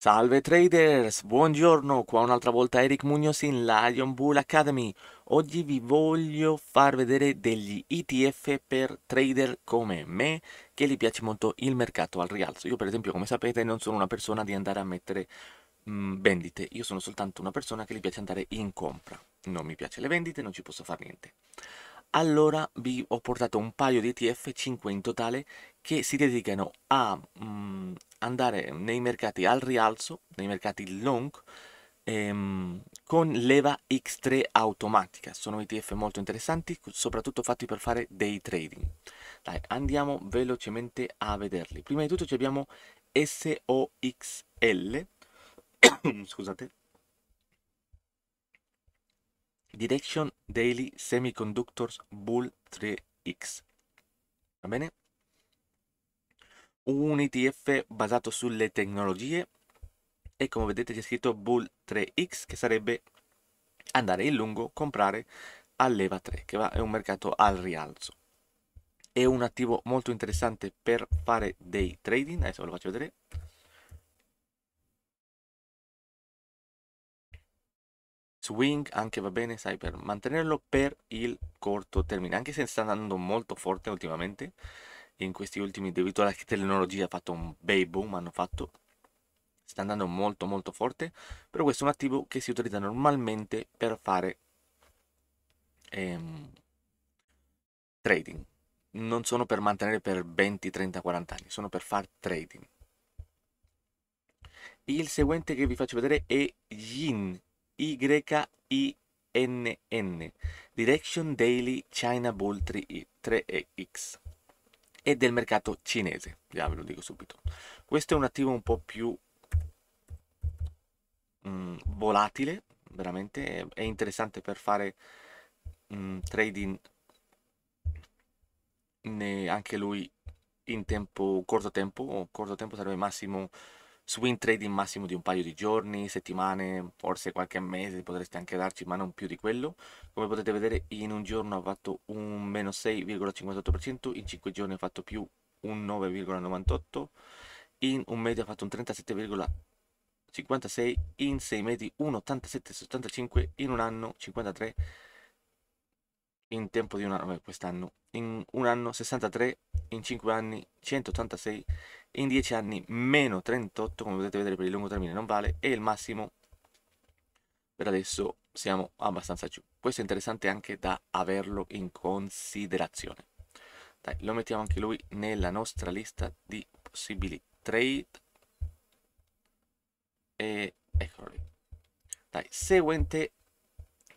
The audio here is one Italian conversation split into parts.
Salve traders, buongiorno, qua un'altra volta Eric Munoz in Lion Bull Academy. Oggi vi voglio far vedere degli ETF per trader come me che gli piace molto il mercato al rialzo. Io per esempio come sapete non sono una persona di andare a mettere mh, mm, vendite, io sono soltanto una persona che gli piace andare in compra. Non mi piace le vendite, non ci posso fare niente. Allora vi ho portato un paio di ETF, 5 in totale, che si dedicano a mh, mm, andare nei mercati al rialzo, nei mercati long, ehm, con leva X3 automatica. Sono ETF molto interessanti, soprattutto fatti per fare day trading. Dai, andiamo velocemente a vederli. Prima di tutto abbiamo SOXL, scusate, Direction Daily Semiconductors Bull 3X. Va bene? un ETF basato sulle tecnologie e come vedete c'è scritto Bull 3X che sarebbe andare in lungo, comprare a leva 3 che è un mercato al rialzo. È un attivo molto interessante per fare dei trading, adesso ve lo faccio vedere. Swing anche va bene, sai, per mantenerlo per il corto termine, anche se sta andando molto forte ultimamente in questi ultimi, debito alla tecnologia, ha fatto un bel boom, hanno fatto, sta andando molto molto forte, però questo è un attivo che si utilizza normalmente per fare ehm, trading. Non sono per mantenere per 20, 30, 40 anni, sono per far trading. Il seguente che vi faccio vedere è Yin, Y-I-N-N, Direction Daily China Bull 3X e del mercato cinese. Già ve lo dico subito. Questo è un attivo un po' più mh, mm, volatile, veramente è interessante per fare mh, mm, trading anche lui in tempo corto tempo, corto tempo sarebbe massimo swing trading massimo di un paio di giorni, settimane, forse qualche mese potreste anche darci, ma non più di quello. Come potete vedere in un giorno ha fatto un meno 6,58%, in 5 giorni ha fatto più un 9,98%, in un mese ha fatto un 37,56%, in 6 mesi un 87,75%, in un anno 53%, in tempo di un anno, eh, quest'anno, in un anno 63, in 5 anni 186 in 10 anni meno 38 come potete vedere per il lungo termine non vale e il massimo per adesso siamo abbastanza giù questo è interessante anche da averlo in considerazione Dai, lo mettiamo anche lui nella nostra lista di possibili trade e eccolo lì Dai, seguente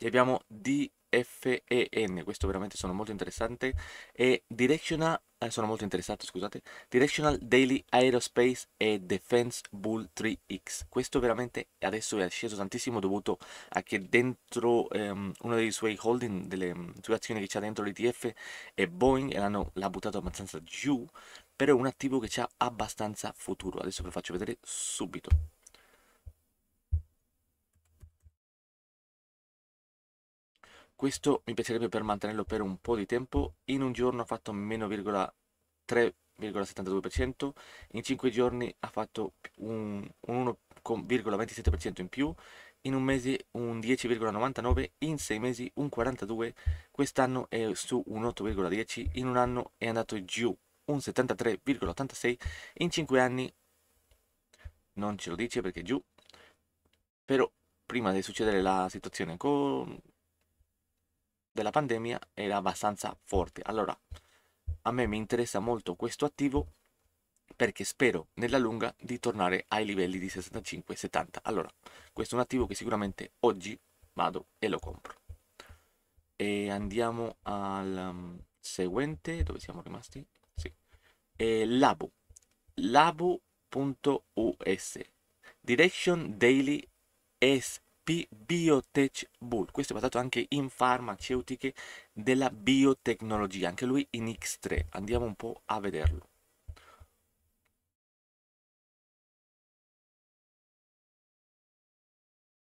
abbiamo DFEN questo veramente sono molto interessante e Directional eh, sono molto interessato, scusate, Directional Daily Aerospace e Defense Bull 3X. Questo veramente adesso è sceso tantissimo dovuto a che dentro ehm, uno dei suoi holding, delle mm, sue azioni che c'ha dentro l'ETF è Boeing e l'ha buttato abbastanza giù, però è un attivo che ha abbastanza futuro. Adesso ve lo faccio vedere subito. Questo mi piacerebbe per mantenerlo per un po' di tempo, in un giorno ha fatto meno 3,72%, in 5 giorni ha fatto un, un 1,27% in più, in un mese un 10,99, in 6 mesi un 42, quest'anno è su un 8,10, in un anno è andato giù un 73,86, in 5 anni non ce lo dice perché è giù, però prima di succedere la situazione con della pandemia era abbastanza forte. Allora, a me mi interessa molto questo attivo perché spero nella lunga di tornare ai livelli di 65-70. Allora, questo è un attivo che sicuramente oggi vado e lo compro. E andiamo al um, seguente, dove siamo rimasti? Sì. E Labo. Labo.us Direction Daily S P Biotech Bull. Questo è basato anche in farmaceutiche della biotecnologia, anche lui in X3. Andiamo un po' a vederlo.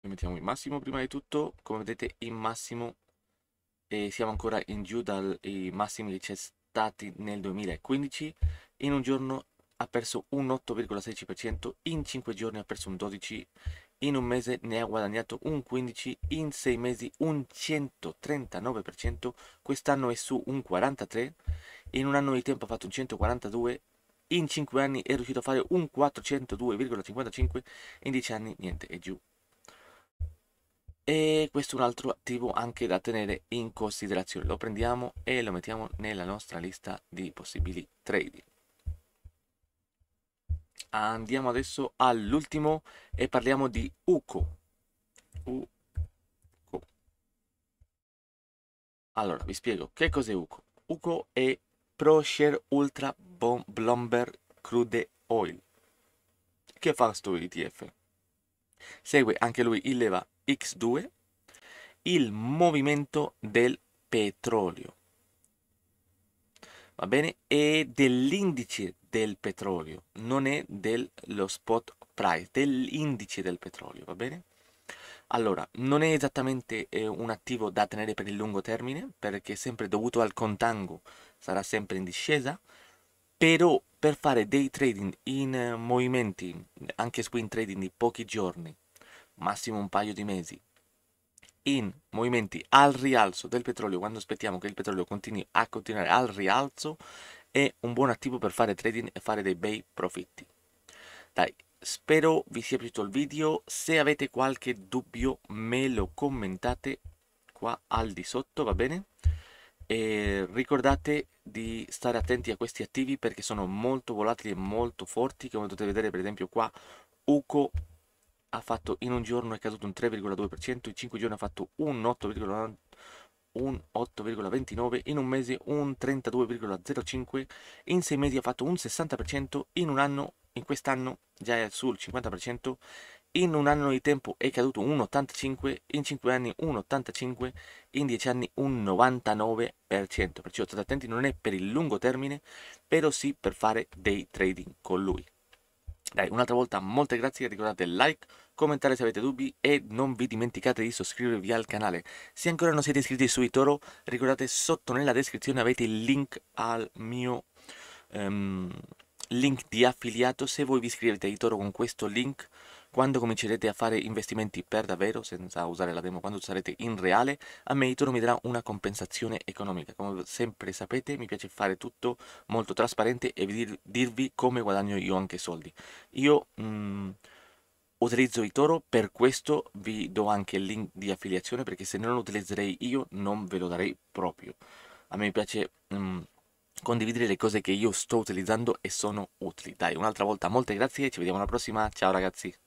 mettiamo il massimo prima di tutto, come vedete in massimo eh, siamo ancora in giù dai massimi che c'è stati nel 2015 in un giorno ha perso un 8,16%, in 5 giorni ha perso un 12%, in un mese ne ha guadagnato un 15%, in 6 mesi un 139%, quest'anno è su un 43%, in un anno di tempo ha fatto un 142%, in 5 anni è riuscito a fare un 402,55, in 10 anni niente, è giù. E questo è un altro attivo anche da tenere in considerazione. Lo prendiamo e lo mettiamo nella nostra lista di possibili trading andiamo adesso all'ultimo e parliamo di Uco. Uco. Allora, vi spiego che cos'è Uco. Uco è ProShare Ultra Bomb Blomber Crude Oil, che fa questo ETF. Segue anche lui il leva X2, il movimento del petrolio va bene? E dell'indice del petrolio, non è dello spot price, dell'indice del petrolio, va bene? Allora, non è esattamente eh, un attivo da tenere per il lungo termine, perché sempre dovuto al contango, sarà sempre in discesa, però per fare day trading in eh, movimenti, anche swing trading di pochi giorni, massimo un paio di mesi, in movimenti al rialzo del petrolio quando aspettiamo che il petrolio continui a continuare al rialzo è un buon attivo per fare trading e fare dei bei profitti dai spero vi sia piaciuto il video se avete qualche dubbio me lo commentate qua al di sotto va bene e ricordate di stare attenti a questi attivi perché sono molto volatili e molto forti come potete vedere per esempio qua UCO ha fatto in un giorno è caduto un 3,2%, in 5 giorni ha fatto un 8,9% un 8,29, in un mese un 32,05, in sei mesi ha fatto un 60%, in un anno, in quest'anno già è sul 50%, in un anno di tempo è caduto un 85, in 5 anni un 85, in 10 anni un 99%. Perciò state attenti, non è per il lungo termine, però sì per fare dei trading con lui. Dai, un'altra volta molte grazie, ricordate like, commentare se avete dubbi e non vi dimenticate di iscrivervi al canale. Se ancora non siete iscritti su Itoro, ricordate sotto nella descrizione avete il link al mio um, link di affiliato. Se voi vi iscrivete a Itoro con questo link, quando comincerete a fare investimenti per davvero, senza usare la demo, quando sarete in reale, a me Itoro mi darà una compensazione economica. Come sempre sapete, mi piace fare tutto molto trasparente e dir dirvi come guadagno io anche soldi. Io... Mm, utilizzo i toro per questo vi do anche il link di affiliazione perché se non lo utilizzerei io non ve lo darei proprio. A me piace mm, condividere le cose che io sto utilizzando e sono utili. Dai, un'altra volta molte grazie, ci vediamo alla prossima, ciao ragazzi!